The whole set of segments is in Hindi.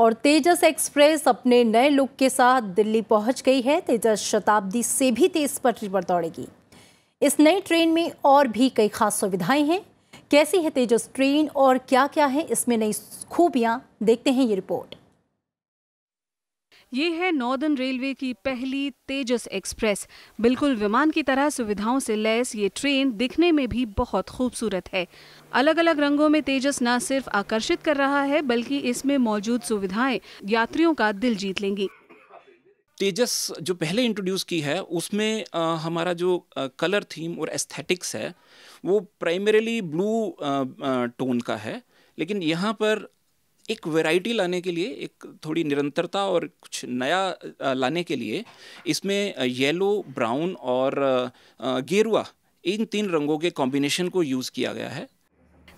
और तेजस एक्सप्रेस अपने नए लुक के साथ दिल्ली पहुंच गई है तेजस शताब्दी से भी तेज पटरी पर दौड़ेगी इस नई ट्रेन में और भी कई खास सुविधाएं हैं कैसी है तेजस ट्रेन और क्या क्या है इसमें नई खूबियां देखते हैं ये रिपोर्ट ये है नॉर्दर्न रेलवे की पहली तेजस एक्सप्रेस बिल्कुल विमान की तरह सुविधाओं से लैस ये ट्रेन दिखने में भी बहुत खूबसूरत है अलग अलग रंगों में तेजस न सिर्फ आकर्षित कर रहा है बल्कि इसमें मौजूद सुविधाएं यात्रियों का दिल जीत लेंगी तेजस जो पहले इंट्रोड्यूस की है उसमें आ, हमारा जो आ, कलर थीम और एस्थेटिक्स है वो प्राइमरीली ब्लू टोन का है लेकिन यहाँ पर एक वैरायटी लाने के लिए एक थोड़ी निरंतरता और कुछ नया लाने के लिए इसमें येलो ब्राउन और गेरुआ इन तीन रंगों के कॉम्बिनेशन को यूज़ किया गया है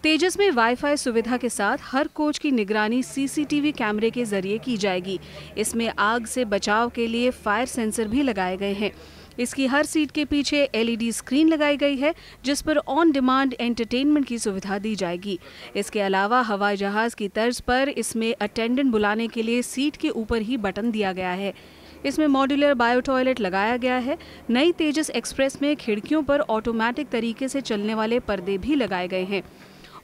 तेजस में वाईफाई सुविधा के साथ हर कोच की निगरानी सीसीटीवी कैमरे के जरिए की जाएगी इसमें आग से बचाव के लिए फायर सेंसर भी लगाए गए हैं इसकी हर सीट के पीछे एलईडी स्क्रीन लगाई गई है जिस पर ऑन डिमांड एंटरटेनमेंट की सुविधा दी जाएगी इसके अलावा हवाई जहाज की तर्ज पर इसमें अटेंडेंट बुलाने के लिए सीट के ऊपर ही बटन दिया गया है इसमें मॉड्यूलर बायो टॉयलेट लगाया गया है नई तेजस एक्सप्रेस में खिड़कियों पर ऑटोमेटिक तरीके से चलने वाले पर्दे भी लगाए गए हैं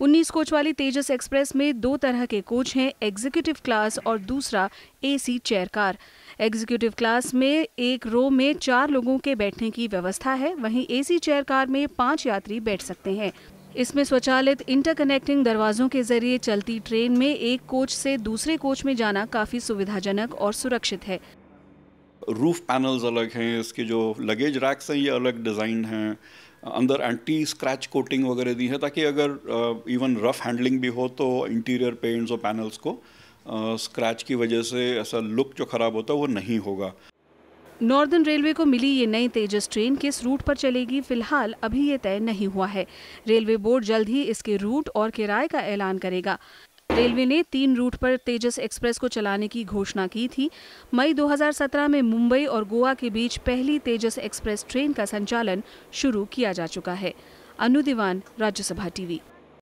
उन्नीस कोच वाली तेजस एक्सप्रेस में दो तरह के कोच हैं एग्जीक्यूटिव क्लास और दूसरा AC chair car executive class में एक रो में चार लोगों के बैठने की व्यवस्था है वहीं एसी चेयर कार में पांच यात्री बैठ सकते हैं इसमें स्वचालित इंटरकनेक्टिंग दरवाजों के जरिए चलती ट्रेन में एक कोच से दूसरे कोच में जाना काफी सुविधाजनक और सुरक्षित है रूफ पैनल्स अलग हैं इसके जो लगेज रैक्स हैं ये अलग डिज़ाइन हैं अंदर एंटी स्क्रैच कोटिंग वगैरह दी है ताकि अगर इवन रफ हैंडलिंग भी हो तो इंटीरियर पेंट्स और पैनल्स को स्क्रैच uh, की वजह से ऐसा लुक जो ख़राब होता है वो नहीं होगा नॉर्दर्न रेलवे को मिली ये नई तेजस ट्रेन किस रूट पर चलेगी फिलहाल अभी ये तय नहीं हुआ है रेलवे बोर्ड जल्द ही इसके रूट और किराए का ऐलान करेगा रेलवे ने तीन रूट पर तेजस एक्सप्रेस को चलाने की घोषणा की थी मई 2017 में मुंबई और गोवा के बीच पहली तेजस एक्सप्रेस ट्रेन का संचालन शुरू किया जा चुका है अनु दीवान राज्यसभा टीवी